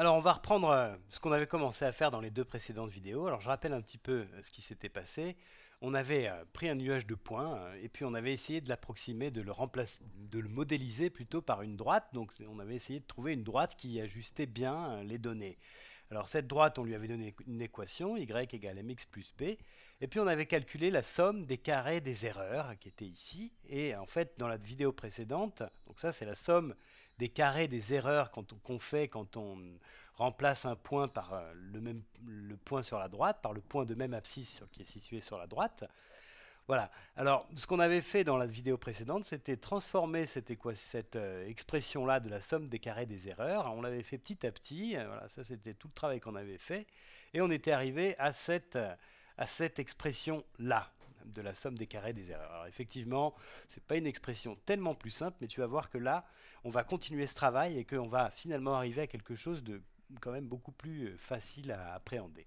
Alors on va reprendre euh, ce qu'on avait commencé à faire dans les deux précédentes vidéos. Alors je rappelle un petit peu euh, ce qui s'était passé. On avait euh, pris un nuage de points et puis on avait essayé de l'approximer, de le de le modéliser plutôt par une droite. Donc on avait essayé de trouver une droite qui ajustait bien les données. Alors cette droite, on lui avait donné une équation y égale mx plus b et puis on avait calculé la somme des carrés des erreurs qui étaient ici. Et en fait, dans la vidéo précédente, donc ça c'est la somme des carrés des erreurs qu'on fait quand on remplace un point par euh, le, même, le point sur la droite, par le point de même abscisse qui est situé sur la droite. Voilà. Alors, ce qu'on avait fait dans la vidéo précédente, c'était transformer cette, cette euh, expression-là de la somme des carrés des erreurs. On l'avait fait petit à petit. Voilà, ça, c'était tout le travail qu'on avait fait. Et on était arrivé à cette, euh, à cette expression-là de la somme des carrés des erreurs. effectivement, c'est pas une expression tellement plus simple, mais tu vas voir que là, on va continuer ce travail et qu'on va finalement arriver à quelque chose de quand même beaucoup plus euh, facile à appréhender.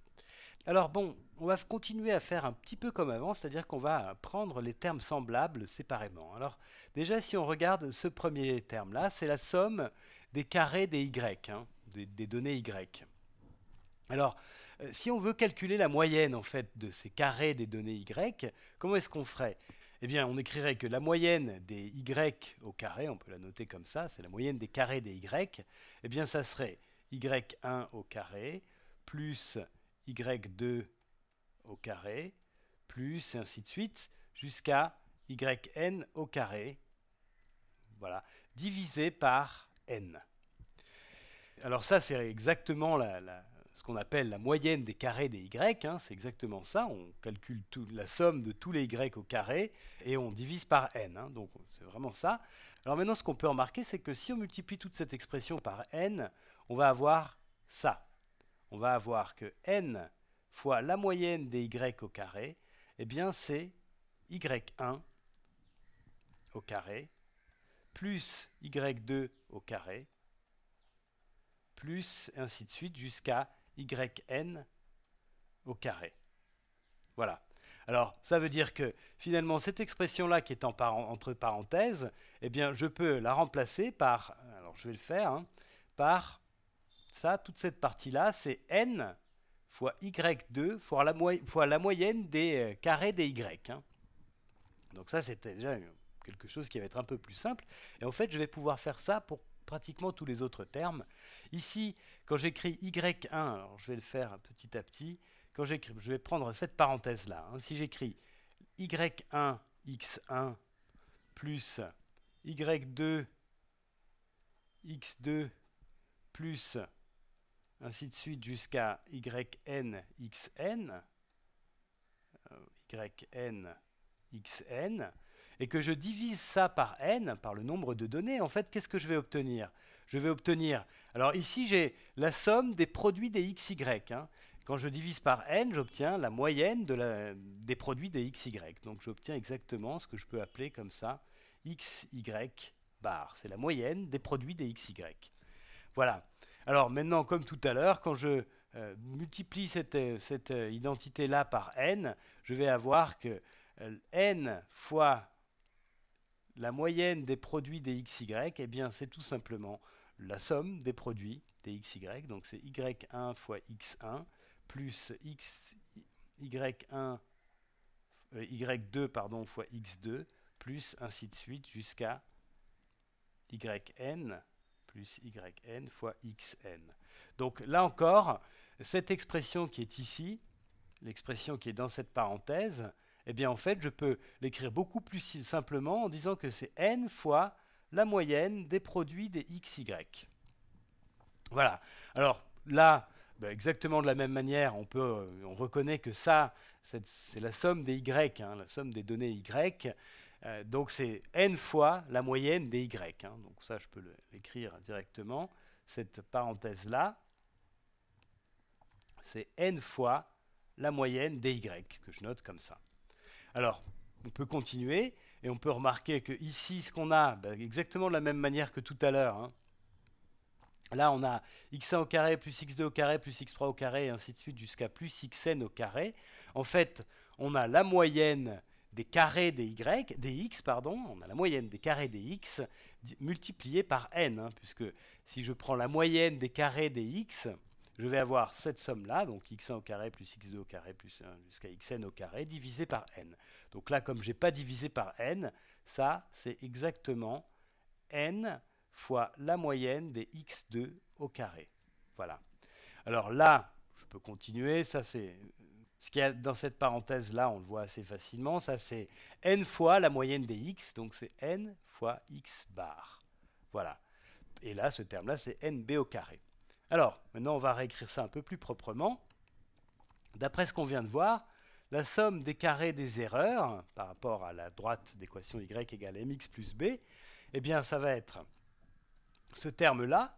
Alors bon, on va continuer à faire un petit peu comme avant, c'est-à-dire qu'on va prendre les termes semblables séparément. Alors déjà, si on regarde ce premier terme-là, c'est la somme des carrés des y, hein, des données y. Alors, euh, si on veut calculer la moyenne en fait de ces carrés des données y, comment est-ce qu'on ferait Eh bien, on écrirait que la moyenne des y au carré, on peut la noter comme ça, c'est la moyenne des carrés des y. Eh bien, ça serait y1 au carré plus y2 au carré plus et ainsi de suite jusqu'à yn au carré. Voilà, divisé par n. Alors ça, c'est exactement la ce qu'on appelle la moyenne des carrés des y, hein, c'est exactement ça, on calcule la somme de tous les y au carré et on divise par n, hein, donc c'est vraiment ça. Alors maintenant ce qu'on peut remarquer c'est que si on multiplie toute cette expression par n, on va avoir ça. On va avoir que n fois la moyenne des y au carré, eh bien c'est y1 au carré plus y2 au carré plus ainsi de suite jusqu'à yn au carré. Voilà. Alors, ça veut dire que finalement, cette expression-là qui est entre parenthèses, eh bien, je peux la remplacer par, alors je vais le faire, hein, par ça, toute cette partie-là, c'est n fois y2 fois la, fois la moyenne des euh, carrés des y. Hein. Donc ça, c'était déjà quelque chose qui va être un peu plus simple. Et en fait, je vais pouvoir faire ça pour pratiquement tous les autres termes. Ici, quand j'écris Y1, alors je vais le faire petit à petit, quand je vais prendre cette parenthèse-là. Hein. si j'écris Y1, X1, plus Y2, X2, plus ainsi de suite jusqu'à yn xn, euh, yn xn, et que je divise ça par n, par le nombre de données, en fait, qu'est-ce que je vais obtenir Je vais obtenir... Alors ici, j'ai la somme des produits des xy. y. Hein. Quand je divise par n, j'obtiens la moyenne des produits des xy. Donc j'obtiens exactement ce que je peux appeler comme ça xy bar. C'est la moyenne des produits des xy. Voilà. Alors maintenant, comme tout à l'heure, quand je euh, multiplie cette, euh, euh, identité-là par n, je vais avoir que n fois la moyenne des produits des XY, et eh bien c'est tout simplement la somme des produits des XY, donc c'est Y1 fois X1 plus X, Y1, euh, Y2 pardon, fois X2 plus ainsi de suite jusqu'à yn plus yn fois xn. Donc là encore, cette expression qui est ici, l'expression qui est dans cette parenthèse, eh bien en fait, je peux l'écrire beaucoup plus simplement en disant que c'est n fois la moyenne des produits des x, y. Voilà. Alors là, ben, exactement de la même manière, on, peut, euh, on reconnaît que ça, c'est la somme des y, hein, la somme des données y. Euh, donc c'est n fois la moyenne des y. Hein. donc ça, je peux l'écrire directement. Cette parenthèse-là, c'est n fois la moyenne des y, que je note comme ça. Alors, on peut continuer et on peut remarquer que ici, ce qu'on a, ben, exactement de la même manière que tout à l'heure. Hein. Là, on a x1 au carré plus x2 au carré plus x3 au carré et ainsi de suite jusqu'à plus xn au carré. En fait, on a la moyenne des carrés des y, des x, pardon, on a la moyenne des carrés des x multipliée par n, hein, puisque si je prends la moyenne des carrés des x, je vais avoir cette somme-là, donc x1 au carré plus x2 au carré plus 1 jusqu'à xn au carré, divisé par n. Donc là, comme je n'ai pas divisé par n, ça, c'est exactement n fois la moyenne des x2 au carré. Voilà. Alors là, je peux continuer, ça c'est... Ce qu'il y a dans cette parenthèse-là, on le voit assez facilement, ça c'est n fois la moyenne des x, donc c'est n fois x bar. Voilà. Et là, ce terme-là, c'est nb au carré. Alors, maintenant, on va réécrire ça un peu plus proprement. D'après ce qu'on vient de voir, la somme des carrés des erreurs par rapport à la droite d'équation y égale mx plus b, eh bien, ça va être ce terme-là,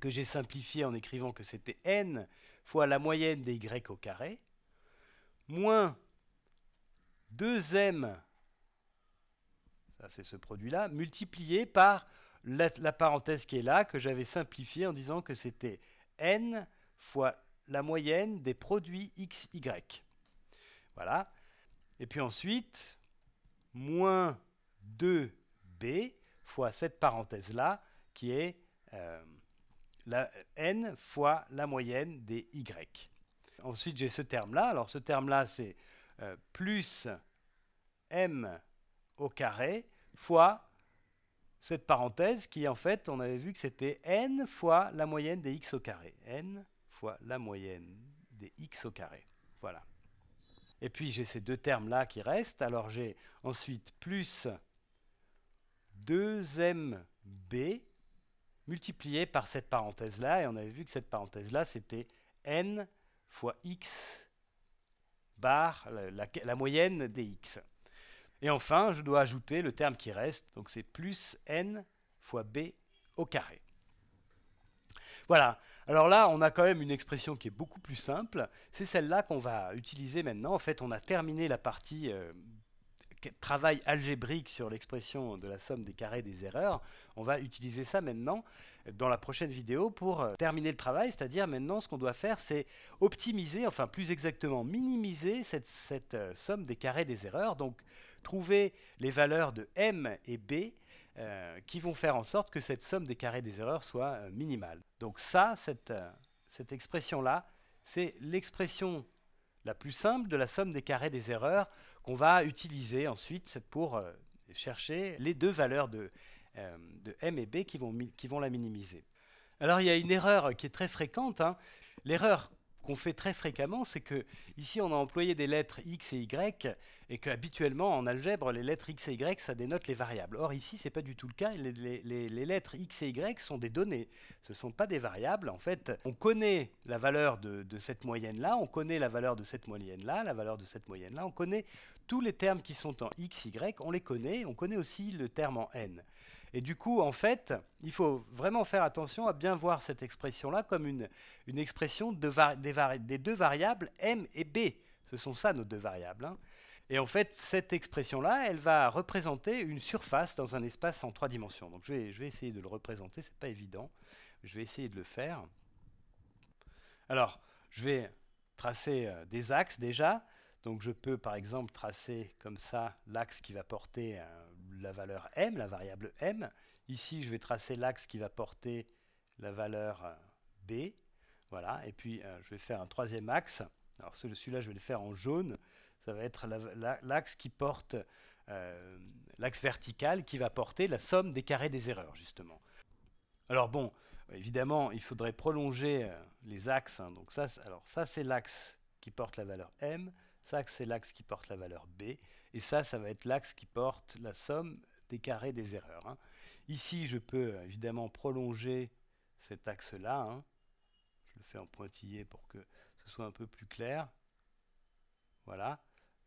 que j'ai simplifié en écrivant que c'était n fois la moyenne des y au carré, moins 2m, ça c'est ce produit-là, multiplié par la, parenthèse qui est là, que j'avais simplifiée en disant que c'était n fois la moyenne des produits xy. Voilà. Et puis ensuite, moins 2b fois cette parenthèse-là, qui est euh, la n fois la moyenne des y. Ensuite, j'ai ce terme-là. Alors, ce terme-là, c'est euh, plus m au carré fois cette parenthèse qui, en fait, on avait vu que c'était n fois la moyenne des x au carré. n fois la moyenne des x au carré. Voilà. Et puis, j'ai ces deux termes-là qui restent. Alors, j'ai ensuite plus 2mb multiplié par cette parenthèse-là. Et on avait vu que cette parenthèse-là, c'était n fois x bar, la, la moyenne des x. Et enfin, je dois ajouter le terme qui reste, donc c'est plus n fois b au carré. Voilà, alors là, on a quand même une expression qui est beaucoup plus simple, c'est celle-là qu'on va utiliser maintenant. En fait, on a terminé la partie euh, travail algébrique sur l'expression de la somme des carrés des erreurs. On va utiliser ça maintenant euh, dans la prochaine vidéo pour euh, terminer le travail, c'est-à-dire maintenant ce qu'on doit faire c'est optimiser, enfin plus exactement minimiser cette, somme des carrés des erreurs. Donc trouver les valeurs de M et B euh, qui vont faire en sorte que cette somme des carrés des erreurs soit euh, minimale. Donc ça, euh, cette, expression-là, c'est l'expression la plus simple de la somme des carrés des erreurs qu'on va utiliser ensuite pour chercher les deux valeurs de, M et B qui vont, la minimiser. Alors il y a une erreur qui est très fréquente. Hein. L'erreur qu'on fait très fréquemment, c'est que ici on a employé des lettres x et y, et qu'habituellement en algèbre les lettres x et y ça dénote les variables. Or ici ce n'est pas du tout le cas. Les, lettres x et y sont des données, ce sont pas des variables. En fait, on connaît la valeur de cette moyenne là, on connaît la valeur de cette moyenne là, la valeur de cette moyenne là, on connaît tous les termes qui sont en x y, on les connaît. On connaît aussi le terme en n. Et du coup, en fait, il faut vraiment faire attention à bien voir cette expression-là comme une, une expression des, deux variables m et b. Ce sont ça nos deux variables. Hein. Et en fait, cette expression-là, elle va représenter une surface dans un espace en trois dimensions. Donc je vais, je vais essayer de le représenter, c'est pas évident. Je vais essayer de le faire. Alors, je vais tracer euh, des axes déjà. Donc je peux par exemple tracer comme ça l'axe qui va porter euh, la valeur m, la variable m. Ici, je vais tracer l'axe qui va porter la valeur euh, b. Voilà, et puis euh, je vais faire un troisième axe. Alors celui-là, je vais le faire en jaune. Ça va être l'axe qui porte, euh, l'axe vertical qui va porter la somme des carrés des erreurs, justement. Alors bon, évidemment, il faudrait prolonger les axes. Hein. Donc ça, alors ça, c'est l'axe qui porte la valeur m. Ça, c'est l'axe qui porte la valeur B. Et ça, ça va être l'axe qui porte la somme des carrés des erreurs. Hein. Ici, je peux évidemment prolonger cet axe-là. Hein. Je le fais en pointillé pour que ce soit un peu plus clair. Voilà.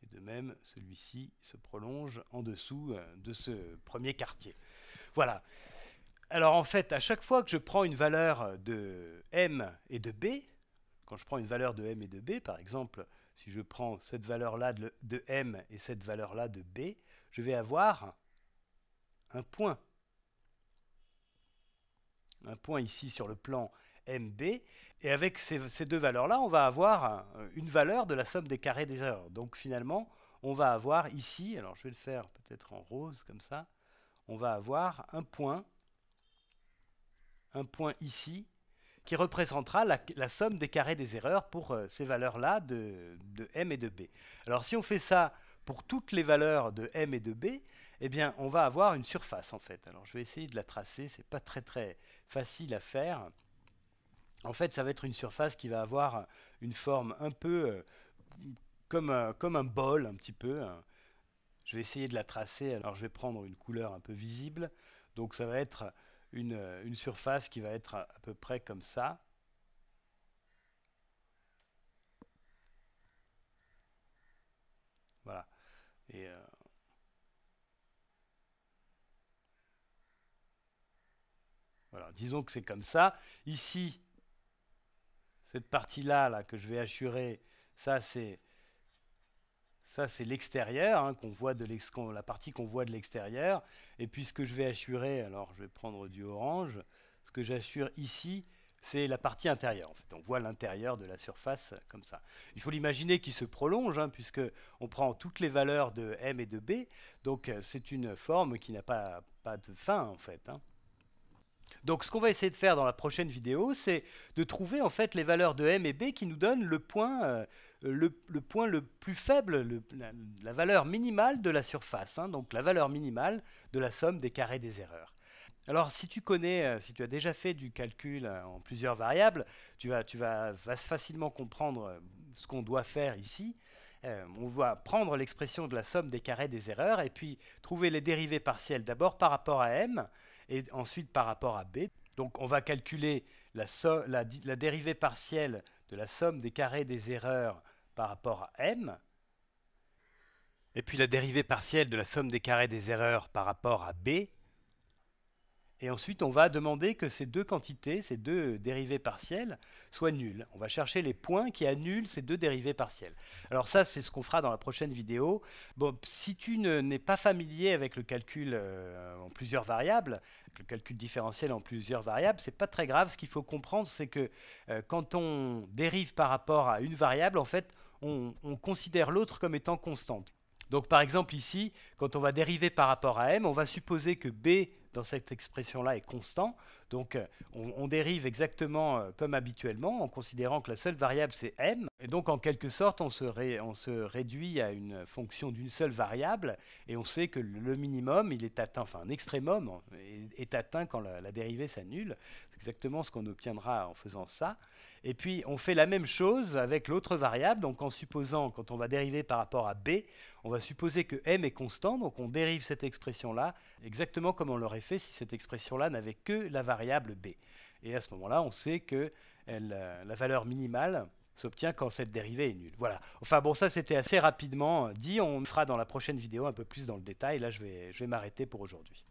Et de même, celui-ci se prolonge en dessous euh, de ce premier quartier. Voilà. Alors en fait, à chaque fois que je prends une valeur de m et de b, quand je prends une valeur de m et de b, par exemple, si je prends cette valeur-là de, m et cette valeur-là de b, je vais avoir un point. Un point ici sur le plan mb. Et avec ces, ces deux valeurs-là, on va avoir une valeur de la somme des carrés des erreurs. Donc finalement, on va avoir ici, alors je vais le faire peut-être en rose comme ça, on va avoir un point, un point ici qui représentera la, somme des carrés des erreurs pour euh, ces valeurs-là de, m et de b. Alors si on fait ça pour toutes les valeurs de m et de b, eh bien on va avoir une surface en fait. Alors je vais essayer de la tracer, c'est pas très très facile à faire. En fait, ça va être une surface qui va avoir une forme un peu euh, comme, un, euh, comme un bol, un petit peu. Hein. Je vais essayer de la tracer. Alors, je vais prendre une couleur un peu visible. Donc, ça va être euh, une, surface qui va être à, peu près comme ça. Voilà. Et euh, voilà, disons que c'est comme ça. Ici, cette partie-là là, que je vais assurer, ça c'est ça, c'est l'extérieur, hein, qu'on voit de la partie qu'on voit de l'extérieur. Et puis ce que je vais assurer, alors je vais prendre du orange, ce que j'assure ici, c'est la partie intérieure. En fait. On voit l'intérieur de la surface euh, comme ça. Il faut l'imaginer qui se prolonge, puisqu'on hein, puisque prend toutes les valeurs de m et de b, donc euh, c'est une forme qui n'a pas, pas de fin en fait. Hein. Donc ce qu'on va essayer de faire dans la prochaine vidéo, c'est de trouver en les valeurs de m et b qui nous donnent le point, euh, le, plus faible, la, valeur minimale de la surface, hein, donc la valeur minimale de la somme des carrés des erreurs. Alors si tu connais, euh, si tu as déjà fait du calcul euh, en plusieurs variables, tu vas, facilement comprendre ce qu'on doit faire ici. on va prendre l'expression de la somme des carrés des erreurs et puis trouver les dérivées partielles d'abord par rapport à m, et ensuite par rapport à B. Donc on va calculer la, la dérivée partielle de la somme des carrés des erreurs par rapport à M, et puis la dérivée partielle de la somme des carrés des erreurs par rapport à B, et ensuite, on va demander que ces deux quantités, ces deux dérivées partielles, soient nulles. On va chercher les points qui annulent ces deux dérivées partielles. Alors ça, c'est ce qu'on fera dans la prochaine vidéo. Bon, si tu n'es pas familier avec le calcul euh, en plusieurs variables, le calcul différentiel en plusieurs variables, c'est pas très grave. Ce qu'il faut comprendre, c'est que euh, quand on dérive par rapport à une variable, en fait, on, on considère l'autre comme étant constante. Donc par exemple ici, quand on va dériver par rapport à m, on va supposer que b dans cette expression-là est constant. Donc euh, on, dérive exactement euh, comme habituellement en considérant que la seule variable c'est m. Et donc en quelque sorte on se, réduit à une fonction d'une seule variable et on sait que le minimum il est atteint, enfin un extrémum hein, est, atteint quand la dérivée s'annule exactement ce qu'on obtiendra en faisant ça. Et puis on fait la même chose avec l'autre variable, donc en supposant, quand on va dériver par rapport à b, on va supposer que m est constant, donc on dérive cette expression-là exactement comme on l'aurait fait si cette expression-là n'avait que la variable b. Et à ce moment-là, on sait que elle, euh, la valeur minimale s'obtient quand cette dérivée est nulle. Voilà. Enfin bon, ça c'était assez rapidement dit. On fera dans la prochaine vidéo un peu plus dans le détail. Là, je vais, je vais m'arrêter pour aujourd'hui.